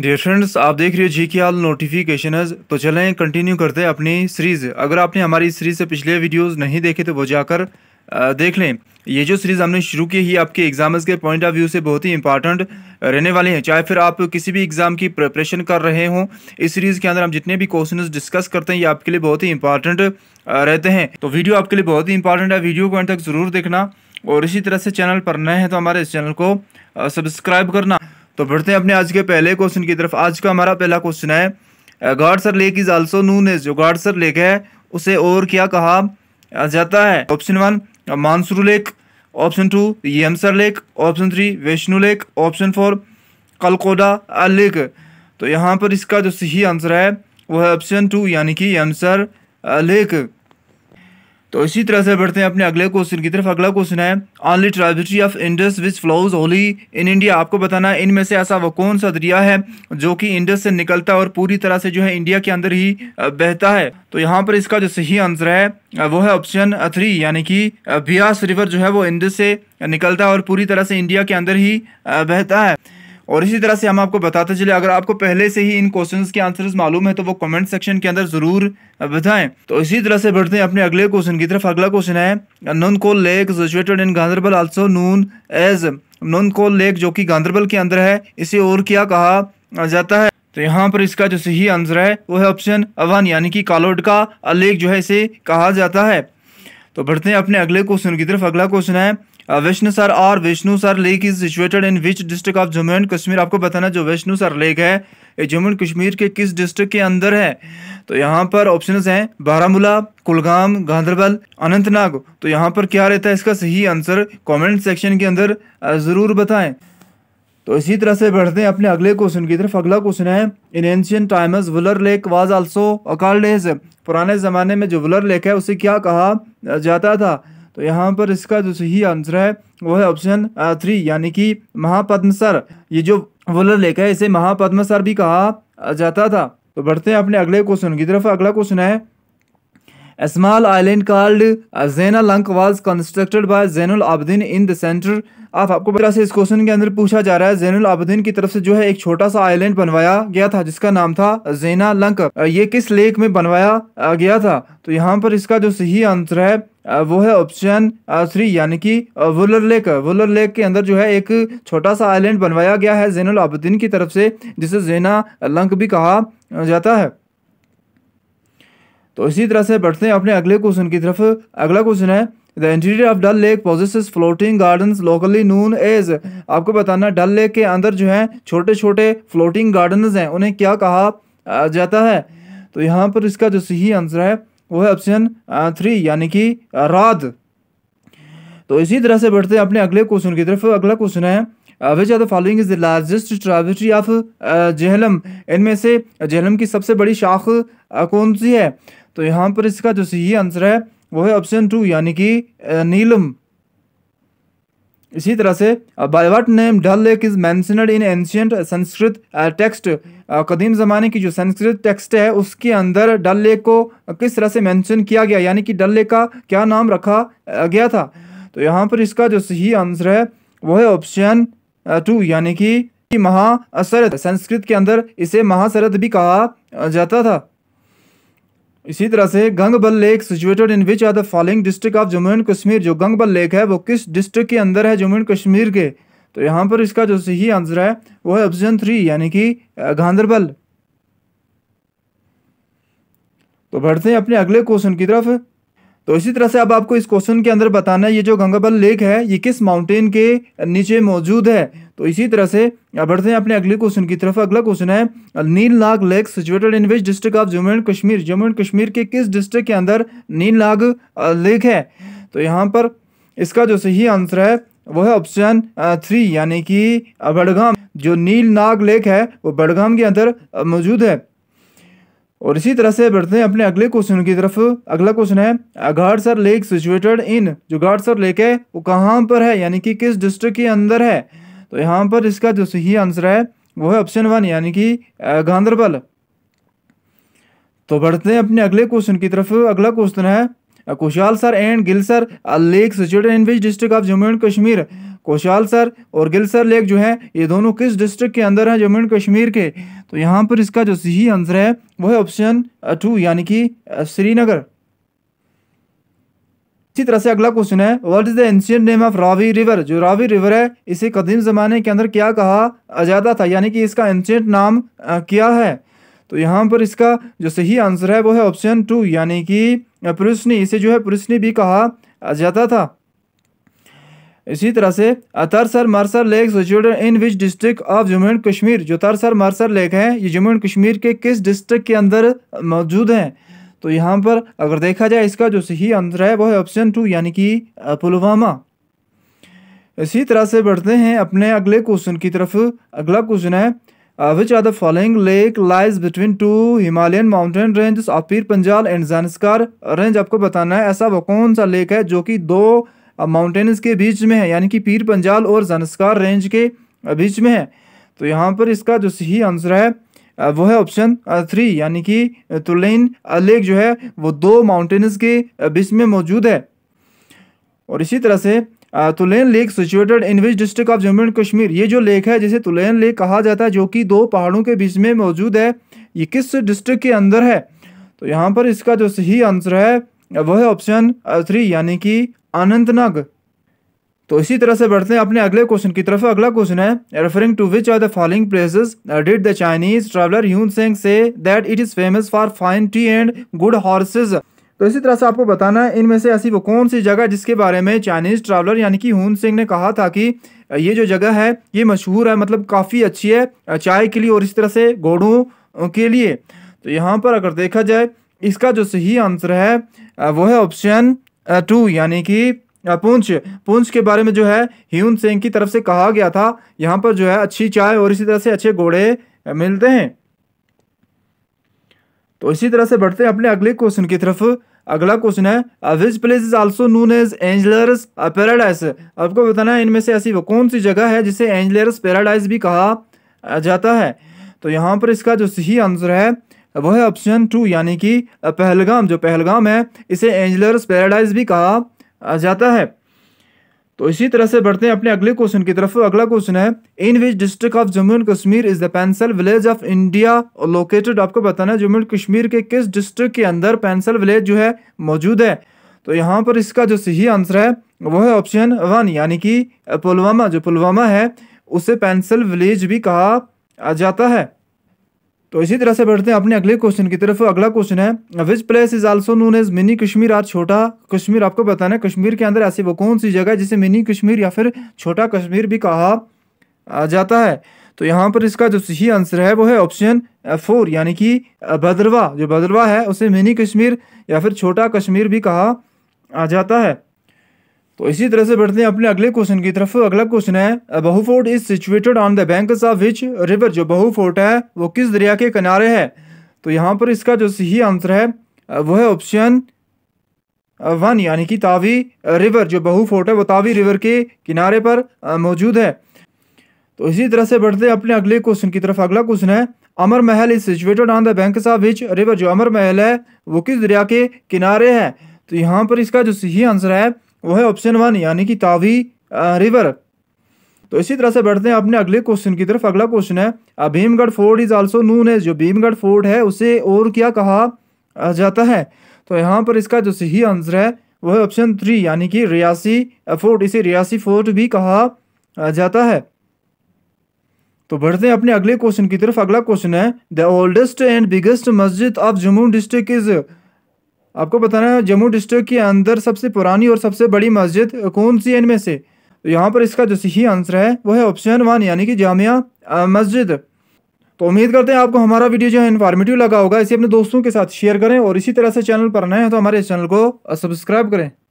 dear friends आप देख रहे हो जी के आल नोटिफिकेशन तो चलें कंटिन्यू करते हैं अपनी सीरीज़ अगर आपने हमारी इस सीरीज़ से पिछले वीडियोस नहीं देखे तो वो जाकर देख लें ये जो सीरीज़ हमने शुरू की ही आपके एग्ज़ाम्स के पॉइंट ऑफ व्यू से बहुत ही इंपॉर्टेंट रहने वाले हैं चाहे फिर आप किसी भी एग्ज़ाम की प्रिपरेशन कर रहे हों इस सीरीज़ के अंदर हम जितने भी क्वेश्चन डिस्कस करते हैं ये आपके लिए बहुत ही इंपॉर्टेंट रहते हैं तो वीडियो आपके लिए बहुत ही इंपॉर्टेंट है वीडियो को तक ज़रूर देखना और इसी तरह से चैनल पर नए हैं तो हमारे इस चैनल को सब्सक्राइब करना तो बढ़ते हैं अपने आज के पहले क्वेश्चन की तरफ आज का हमारा पहला क्वेश्चन है Gadsar lake is also known as जो गाडसर लेक है उसे और क्या कहा जाता है option one Mansar lake option two Yamsar lake option three Vaishno lake option four Kalkoda lake तो यहाँ पर इसका जो सही आंसर है वह ऑप्शन टू यानी कि यमसर लेक तो इसी तरह से बढ़ते हैं अपने अगले क्वेश्चन की तरफ अगला क्वेश्चन है only tributary of Indus which flows only in India आपको बताना है इनमें से ऐसा वो कौन सा दरिया है जो कि इंडस से निकलता है और पूरी तरह से जो है इंडिया के अंदर ही बहता है तो यहाँ पर इसका जो सही आंसर है वो है ऑप्शन थ्री यानी कि ब्यास रिवर जो है वो इंडस से निकलता है और पूरी तरह से इंडिया के अंदर ही बहता है और इसी तरह से हम आपको बताते चले अगर आपको पहले से ही इन क्वेश्चंस के आंसर्स मालूम है तो वो कमेंट सेक्शन के अंदर ज़रूर बताएं तो इसी तरह से बढ़ते हैं अपने अगले क्वेश्चन की तरफ अगला क्वेश्चन है Nundkol lake situated in Ganderbal also known as Nundkol lake जो कि गांधरबल के अंदर है इसे और क्या कहा जाता है तो यहाँ पर इसका जो सही आंसर है वो है ऑप्शन अवन यानी कि कालोड का लेक जो है इसे कहा जाता है तो बढ़ते हैं अपने अगले क्वेश्चन की तरफ अगला क्वेश्चन है विष्णु सर और Vishansar lake is situated in which district of Jammu and Kashmir आपको बताना जो वैष्णु सर लेक है ये जम्मू एंड कश्मीर के किस डिस्ट्रिक्ट के अंदर है तो यहाँ पर ऑप्शन हैं बारामूला कुलगाम गांधरबल अनंतनाग तो यहाँ पर क्या रहता है इसका सही आंसर कमेंट सेक्शन के अंदर uh, ज़रूर बताएं तो इसी तरह से बढ़ते हैं अपने अगले क्वेश्चन की तरफ अगला क्वेश्चन है in ancient times Wular lake was also called पुराने ज़माने में जो वुलर लेक है उसे क्या कहा uh, जाता था तो यहाँ पर इसका जो सही आंसर है वो है ऑप्शन थ्री यानी कि महापद्म सर ये जो वोलर लेक है इसे महापद्म सर भी कहा जाता था तो बढ़ते हैं अपने अगले क्वेश्चन की तरफ अगला क्वेश्चन है A small island called uh, Zena Lunk was constructed by Zainul Abidin in the center आप आपको तरह से इस क्वेश्चन के अंदर पूछा जा रहा है जैनुल आबदीन की तरफ से जो है एक छोटा सा आइलैंड बनवाया गया था जिसका नाम था जेना लंक uh, ये किस लेक में बनवाया uh, गया था तो यहाँ पर इसका जो सही आंसर है वो है ऑप्शन थ्री यानी कि वुलर लेक वुलर लेक के अंदर जो है एक छोटा सा आइलैंड बनवाया गया है जैनुल आबदीन की तरफ से जिसे जेना लंक भी कहा जाता है तो इसी तरह से बढ़ते हैं अपने अगले क्वेश्चन की तरफ अगला क्वेश्चन है the interior of Dal lake possesses floating garden locally known as आपको बताना डल लेक के अंदर जो है छोटे छोटे फ्लोटिंग गार्डन हैं उन्हें क्या कहा जाता है तो यहाँ पर इसका जो सही आंसर है वो है ऑप्शन थ्री यानी कि राद तो इसी तरह से बढ़ते हैं अपने अगले क्वेश्चन की तरफ अगला क्वेश्चन है which are the following is the largest tributary of Jhelum इनमें से जहलम की सबसे बड़ी शाख कौन सी है तो यहाँ पर इसका जो सही आंसर है वो है ऑप्शन टू यानी कि नीलम इसी तरह से by what name Dal lake is mentioned in ancient Sanskrit text कदीम ज़माने की जो संस्कृत टेक्स्ट है उसके अंदर डल लेक को किस तरह से मेंशन किया गया यानी कि डल लेक का क्या नाम रखा गया था तो यहाँ पर इसका जो सही आंसर है वो है ऑप्शन टू यानी कि महाशरद संस्कृत के अंदर इसे महाशरद भी कहा जाता था इसी तरह से Gangabal lake situated in which are the following district of Jammu and Kashmir जो गंगबल लेक है वो किस डिस्ट्रिक्ट के अंदर है जम्मू एंड कश्मीर के तो यहाँ पर इसका जो सही आंसर है वो है ऑप्शन थ्री यानी कि गांधरबल तो बढ़ते हैं अपने अगले क्वेश्चन की तरफ तो इसी तरह से अब आपको इस क्वेश्चन के अंदर बताना है ये जो गंगाबल लेक है ये किस माउंटेन के नीचे मौजूद है तो इसी तरह से बढ़ते हैं अपने अगले क्वेश्चन की तरफ अगला क्वेश्चन है Nilnag lake situated in which district of Jammu and Kashmir Jammu and Kashmir के किस डिस्ट्रिक्ट के अंदर नील नाग लेक है तो यहाँ पर इसका जो सही आंसर है वह है ऑप्शन थ्री यानी कि बड़गाम जो नील नाग लेक है वो बड़गाम के अंदर मौजूद है और इसी तरह से बढ़ते हैं अपने अगले क्वेश्चन की तरफ अगला क्वेश्चन है घाटसर लेक सिचुएटेड इन जो घाटसर लेक है वो कहाँ पर है यानी कि किस डिस्ट्रिक्ट के अंदर है तो यहाँ पर इसका जो सही आंसर है वो है ऑप्शन वन यानी कि गांधरबल तो बढ़ते हैं अपने अगले क्वेश्चन की तरफ अगला क्वेश्चन है Kaushalsar and Gilsar lake situated in which district of Jammu and Kashmir Kaushalsar और गिलसर लेक जो है ये दोनों किस डिस्ट्रिक्ट के अंदर हैं जम्मू एंड कश्मीर के तो यहाँ पर इसका जो सही आंसर है वो है ऑप्शन टू यानी कि श्रीनगर इसी तरह से अगला क्वेश्चन है what is the ancient name of Ravi river जो रावी रिवर है इसे कदीम जमाने के अंदर क्या कहा जाता था यानी कि इसका एंशियंट नाम क्या है तो यहाँ पर इसका जो सही आंसर है वो है ऑप्शन टू यानी कि पुरुषनी इसे जो है पुरुषनी भी कहा जाता था इसी तरह से Tarsar Marsar lake in which district of Jammu and Kashmir जो तरसर मरसर लेक है ये जम्मू एंड कश्मीर के किस डिस्ट्रिक्ट के अंदर मौजूद हैं तो यहाँ पर अगर देखा जाए इसका जो सही आंसर है वो है ऑप्शन टू यानी कि पुलवामा इसी तरह से बढ़ते हैं अपने अगले क्वेश्चन की तरफ अगला क्वेश्चन है which are the following lake lies between two Himalayan mountain range of Pir Panjal and जानसकार range आपको बताना है ऐसा वो कौन सा लेक है जो कि दो माउंटेन्स के बीच में है यानी कि पीर पंजाल और जनस्कार रेंज के बीच में है तो यहाँ पर इसका जो सही आंसर है वो है ऑप्शन थ्री यानी कि तुलेन लेक जो है वो दो माउंटेन्स के बीच में मौजूद है और इसी तरह से Tulian lake situated in which district of Jammu and Kashmir ये जो लेक है जिसे तुलेन लेक कहा जाता है जो कि दो पहाड़ों के बीच में मौजूद है ये किस डिस्ट्रिक्ट के अंदर है तो यहाँ पर इसका जो सही आंसर है वह ऑप्शन थ्री यानी कि अनंतनाग तो इसी तरह से बढ़ते हैं अपने अगले क्वेश्चन की तरफ अगला क्वेश्चन है referring to which are the following places did the Chinese traveller Hiuen Tsang say that it is famous for fine tea and good horses तो इसी तरह से आपको बताना है इनमें से ऐसी वो कौन सी जगह जिसके बारे में चाइनीज ट्रैवलर यानी कि हून सिंह ने कहा था कि uh, ये जो जगह है ये मशहूर है मतलब काफ़ी अच्छी है uh, चाय के लिए और इसी तरह से घोड़ों uh, के लिए तो यहाँ पर अगर देखा जाए इसका जो सही आंसर है वो है ऑप्शन टू यानी कि पुंछ पुंछ के बारे में जो है ह्यून सिंह की तरफ से कहा गया था यहाँ पर जो है अच्छी चाय और इसी तरह से अच्छे घोड़े मिलते हैं तो इसी तरह से बढ़ते हैं अपने अगले क्वेश्चन की तरफ अगला क्वेश्चन है which place is also known as anglers paradise आपको बताना है इनमें से ऐसी वो कौन सी जगह है जिसे एंजलर्स पेराडाइस भी कहा जाता है तो यहाँ पर इसका जो सही आंसर है वह ऑप्शन टू यानी कि पहलगाम जो पहलगाम है इसे एंजलर्स पैराडाइज भी कहा जाता है तो इसी तरह से बढ़ते हैं अपने अगले क्वेश्चन की तरफ अगला क्वेश्चन है in which district of Jammu and Kashmir is the pencil village of India located आपको बताना है जम्मू एंड कश्मीर के किस डिस्ट्रिक्ट के अंदर पेंसल विलेज जो है मौजूद है तो यहाँ पर इसका जो सही आंसर है वह है ऑप्शन वन यानी कि पुलवामा जो पुलवामा है उसे पेंसिल विलेज भी कहा जाता है तो इसी तरह से बैठते हैं अपने अगले क्वेश्चन की तरफ अगला क्वेश्चन है which place is also known as mini Kashmir आज छोटा कश्मीर आपको बताना है कश्मीर के अंदर ऐसी वो कौन सी जगह जिसे मिनी कश्मीर या फिर छोटा कश्मीर भी कहा जाता है तो यहाँ पर इसका जो सही आंसर है वो है ऑप्शन फोर यानी कि भद्रवा जो भद्रवा है उसे मिनी कश्मीर या फिर छोटा कश्मीर भी कहा जाता है तो इसी तरह से बढ़ते हैं अपने अगले क्वेश्चन की तरफ अगला क्वेश्चन है Bahu fort is situated on the bank of which river जो बहू फोर्ट है वो किस दरिया के किनारे है तो यहाँ पर इसका जो सही आंसर है वह है ऑप्शन वन यानी कि तावी रिवर जो बहू फोर्ट है वो तावी रिवर के किनारे पर मौजूद है तो इसी तरह से बढ़ते हैं अपने अगले क्वेश्चन की तरफ अगला क्वेश्चन है Amar Mahal is situated on the bank of which river जो अमर महल है वो किस दरिया के किनारे है तो यहाँ पर इसका जो सही आंसर है वो है ऑप्शन वन यानी कि तावी रिवर तो इसी तरह से बढ़ते हैं अपने अगले क्वेश्चन की तरफ अगला क्वेश्चन है Bhimgarh fort is also known as जो भीमगढ़ फोर्ट है उसे और क्या कहा जाता है तो यहाँ पर इसका जो सही आंसर है वो है ऑप्शन थ्री यानी कि रियासी फोर्ट इसे रियासी फोर्ट भी कहा जाता है तो बढ़ते हैं अपने अगले क्वेश्चन की तरफ अगला क्वेश्चन है the oldest and biggest masjid of Jammu district is आपको बताना है जम्मू डिस्ट्रिक्ट के अंदर सबसे पुरानी और सबसे बड़ी मस्जिद कौन सी है इनमें से तो यहाँ पर इसका जो सही आंसर है वह है ऑप्शन वन यानी कि जामिया मस्जिद तो उम्मीद करते हैं आपको हमारा वीडियो जो है इन्फॉर्मेटिव लगा होगा इसे अपने दोस्तों के साथ शेयर करें और इसी तरह से चैनल पर नए हैं तो हमारे इस चैनल को सब्सक्राइब करें